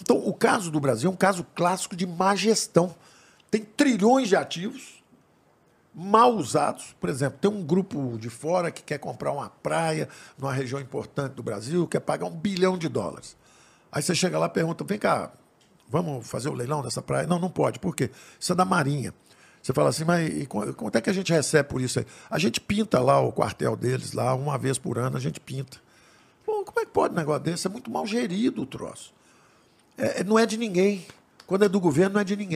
Então, o caso do Brasil é um caso clássico de má gestão. Tem trilhões de ativos mal usados. Por exemplo, tem um grupo de fora que quer comprar uma praia numa região importante do Brasil, quer pagar um bilhão de dólares. Aí você chega lá e pergunta: vem cá, vamos fazer o leilão dessa praia? Não, não pode. Por quê? Isso é da Marinha. Você fala assim, mas e, quanto é que a gente recebe por isso aí? A gente pinta lá o quartel deles, lá, uma vez por ano, a gente pinta. Bom, como é que pode um negócio desse? É muito mal gerido o troço. É, é, não é de ninguém. Quando é do governo, não é de ninguém.